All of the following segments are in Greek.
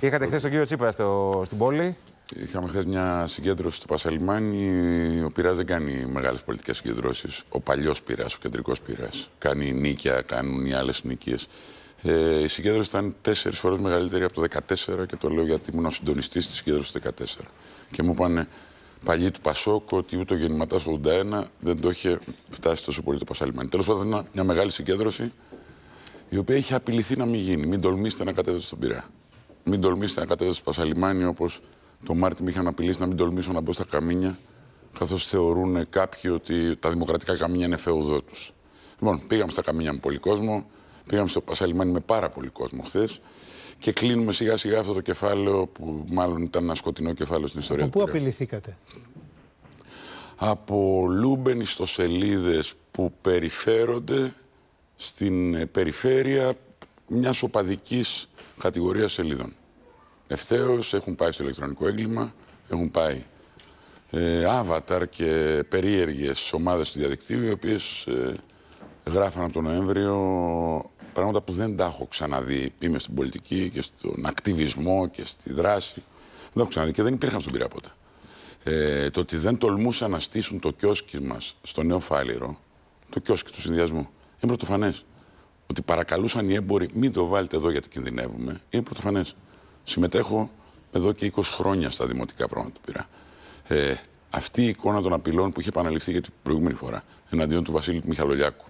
Είχατε χθες τον κύριο Τσίπρα στο, στην πόλη. Είχαμε χθες μια συγκέντρωση στο Πασαλιμάνι. Ο Πειράς δεν κάνει μεγάλες πολιτικές συγκεντρώσεις. Ο παλιός Πειράς, ο κεντρικός Πειράς. Κάνει νίκια, κάνουν οι άλλες νίκε. Ε, η συγκέντρωση ήταν τέσσερις φορές μεγαλύτερη από το 2014 και το λέω γιατί ήμουν ο συντονιστής της συγκέντρωσης του 2014. Και μου είπαν παλιοί του Πασόκ ότι ούτε ο γεννηματάς του 81 δεν το είχε φτάσει τόσο πολύ το Πασαλιμάνι. Τέλος πάντων, μια μεγάλη συγκέντρωση η οποία είχε απειληθεί να μην γίνει. Μην τολμήσετε να κατέβετε στον Πειρά μην τολμήσετε να κατέβετε στο Πασαλιμάνι όπως το Μάρτι με είχαν απειλήσει να μην τολμήσω να μπω στα καμίνια, καθώς θεωρούν κάποιοι ότι τα δημοκρατικά καμίνια είναι φεουδό του. Λοιπόν, πήγαμε στα καμίνια με πολύ κόσμο, πήγαμε στο Πασαλιμάνι με πάρα πολύ κόσμο χθες και κλείνουμε σιγά σιγά αυτό το κεφάλαιο που μάλλον ήταν ένα σκοτεινό κεφάλαιο στην ιστορία Από που περιφέρονται στην ε, περιφέρεια μιας οπαδικής κατηγορία σελίδων. Ευθέως έχουν πάει στο ηλεκτρονικό έγκλημα, έχουν πάει ε, άβαταρ και περίεργες ομάδες του διαδικτύου, οι οποίες ε, γράφαν από τον Νοέμβριο πράγματα που δεν τα έχω ξαναδεί. Είμαι στην πολιτική και στον ακτιβισμό και στη δράση. Δεν τα έχω ξαναδεί και δεν υπήρχαν στον πειρά Ε, το ότι δεν τολμούσαν να στήσουν το κιόσκι μας στο νέο φάληρο, το κιόσκι του συνδυασμού, είναι πρωτοφανές ότι παρακαλούσαν οι έμποροι μην το βάλετε εδώ γιατί κινδυνεύουμε, είναι πρωτοφανές. Συμμετέχω εδώ και 20 χρόνια στα δημοτικά πράγματα του πειρά. Ε, αυτή η εικόνα των απειλών που είχε επαναληφθεί για την προηγούμενη φορά εναντίον του Βασίλη του Μιχαλολιάκου,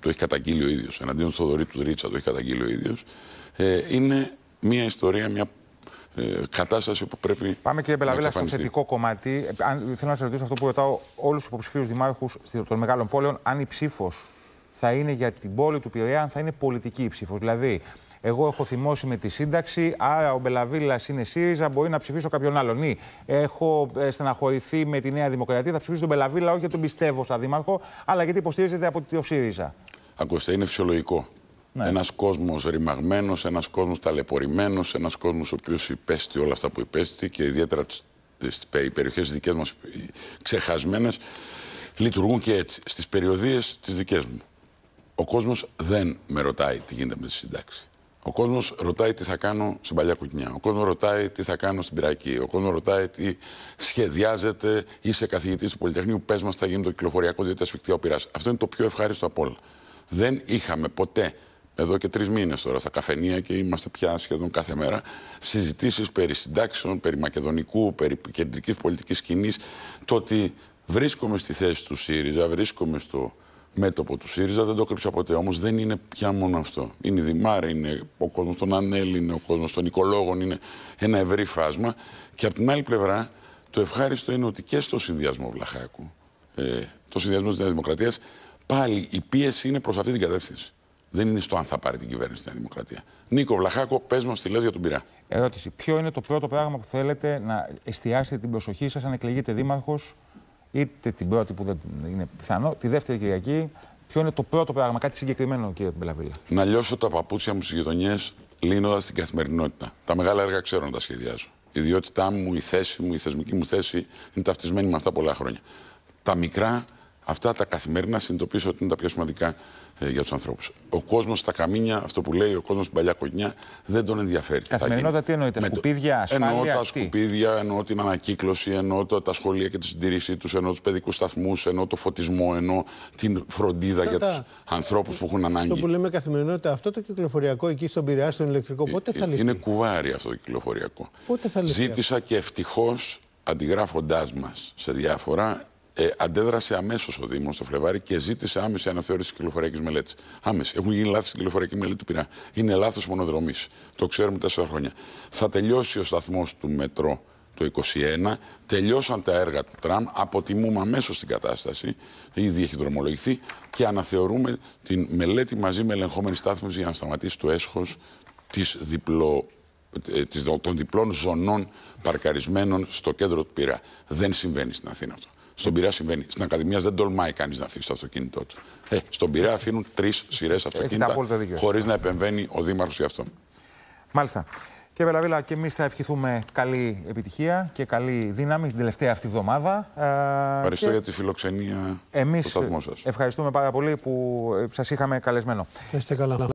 το έχει καταγγείλει ο ίδιος, εναντίον του Θοδωρή του Ρίτσα, το έχει καταγγείλει ο ίδιος, ε, είναι μια ιστορία, μια ε, κατάσταση που πρέπει. Πάμε κύριε Μπελαβέλα στο θετικό κομμάτι. Ε, αν, θέλω να σα ρωτήσω αυτό που ρωτάω όλους τους υποψηφίους δημάρχους των μεγάλων πόλεων, αν η ψήφος θα είναι για την πόλη του Πειραιά, αν θα είναι πολιτική η ψήφος. Δηλαδή, εγώ έχω θυμώσει με τη σύνταξη, άρα ο Μπελαβίλας είναι ΣΥΡΙΖΑ, μπορεί να ψηφίσω κάποιον άλλον. Ή έχω ε, στεναχωρηθεί με τη Νέα Δημοκρατία, θα ψηφίσω τον Μπελαβίλα, όχι γιατί τον πιστεύω σαν δήμαρχο, αλλά γιατί υποστηρίζεται από το ΣΥΡΙΖΑ. Ακούστε, είναι φυσιολογικό. Ναι. Ένας κόσμος ρημαγμένος, ένας κόσμος ταλαιπωρημένος, ένας κόσμος ο οποίος υπέστη όλα αυτά που υπέστη και ιδιαίτερα τις περιοχές δικές μας ξεχασμένες λειτουργούν και έτσι. Στις περιοδίες τις δικές μου ο κόσμος δεν με ρωτάει τι γίνεται με τη σύνταξη. Ο κόσμος ρωτάει τι θα κάνω στην παλιά κουκνιά. Ο κόσμος ρωτάει τι θα κάνω στην πυρακή. Ο κόσμος ρωτάει τι σχεδιάζεται, είσαι καθηγητής του Πολυτεχνείου. Πες μας, θα γίνει το κυκλοφοριακό δίκτυο ο πειρά. Αυτό είναι το πιο ευχάριστο από όλα. Δεν είχαμε ποτέ, εδώ και τρεις μήνες τώρα, στα καφενεία και είμαστε πια σχεδόν κάθε μέρα, συζητήσεις περί συντάξεων, περί μακεδονικού, περί κεντρικής πολιτικής κοινή Το ότι βρίσκομαι στη θέση του ΣΥΡΙΖΑ, βρίσκομαι στο μέτωπο του ΣΥΡΙΖΑ, δεν το κρύψα ποτέ. Όμως δεν είναι πια μόνο αυτό. Είναι η Δημάρη, είναι ο κόσμος των Ανέλ, είναι ο κόσμος των οικολόγων, είναι ένα ευρύ φάσμα. Και από την άλλη πλευρά, το ευχάριστο είναι ότι και στο συνδυασμό Βλαχάκου, ε, το συνδυασμό της Νέας Δημοκρατίας, πάλι η πίεση είναι προς αυτή την κατεύθυνση. Δεν είναι στο αν θα πάρει την κυβέρνηση της Νέας Δημοκρατίας. Νίκο Βλαχάκο, πες μας τι λέω για τον πειρά. Ερώτηση. Ποιο είναι το πρώτο πράγμα που θέλετε να εστιάσετε την προσοχή σας αν εκλεγείτε δήμαρχος είτε την πρώτη που δεν είναι πιθανό, τη δεύτερη Κυριακή. Ποιο είναι το πρώτο πράγμα, κάτι συγκεκριμένο, κύριε Μπελαβίλα. Να λιώσω τα παπούτσια μου στις γειτονιές λύνοντας την καθημερινότητα. Τα μεγάλα έργα ξέρω να τα σχεδιάζω. Η ιδιότητά μου, η θέση μου, η θεσμική μου θέση είναι ταυτισμένη με αυτά πολλά χρόνια. Τα μικρά Αυτά τα καθημερινά συνειδητοποιήσω ότι είναι τα πιο σημαντικά ε, για τους ανθρώπους. Ο κόσμος στα καμίνια, αυτό που λέει ο κόσμος στην παλιά κοκκινιά, δεν τον ενδιαφέρει. Καθημερινότητα τι εννοείται, Με σκουπίδια, ασφάλεια. Εννοώ τα σκουπίδια, εννοώ την ανακύκλωση, εννοώ τα σχολεία και τη συντήρησή τους, εννοώ τους παιδικούς σταθμούς, εννοώ το φωτισμό, εννοώ την φροντίδα για τους ανθρώπους που έχουν ανάγκη. Αυτό που λέμε καθημερινότητα, αυτό το κυκλοφοριακό εκεί στον Πειραιά, στον ηλεκτρικό, ε, πότε θα ε, λυθεί. Είναι κουβάρι αυτό το κυκλοφοριακό. Πότε θα λυθεί. Ζήτησα και ευτυχώς αντιγράφοντάς μας σε διάφορα ε, αντέδρασε αμέσως ο Δήμος το Φλεβάρι και ζήτησε άμεση αναθεώρηση της κυκλοφοριακής μελέτης. Άμεση. Έχουν γίνει λάθη στην κυκλοφοριακή μελέτη του Πειρά. Είναι λάθος μονοδρομής. Το ξέρουμε τέσσερα χρόνια. Θα τελειώσει ο σταθμός του μετρό το 2021. Τελειώσαν τα έργα του τραμ. Αποτιμούμε αμέσως την κατάσταση. Ήδη έχει δρομολογηθεί. Και αναθεωρούμε την μελέτη μαζί με ελεγχόμενη στάθμευση για να σταματήσει το έσχος διπλο, ε, των διπλών ζωνών παρκαρισμένων στο κέντρο του Πειρά. Δεν συμβαίνει στην Αθήνα αυτό. Στον Πειραιά συμβαίνει. Στην Ακαδημία δεν τολμάει κανείς να αφήσει το αυτοκίνητό του. Ε, στον Πειραιά αφήνουν τρεις σειρές αυτοκίνητα χωρίς να επεμβαίνει ο Δήμαρχος γι' αυτό. Μάλιστα. Και Βελαβίλα και εμείς θα ευχηθούμε καλή επιτυχία και καλή δύναμη την τελευταία αυτή εβδομάδα. Ε, Ευχαριστώ και... για τη φιλοξενία εμείς του σταθμού σας. Ευχαριστούμε πάρα πολύ που σας είχαμε καλεσμένο. είστε καλά.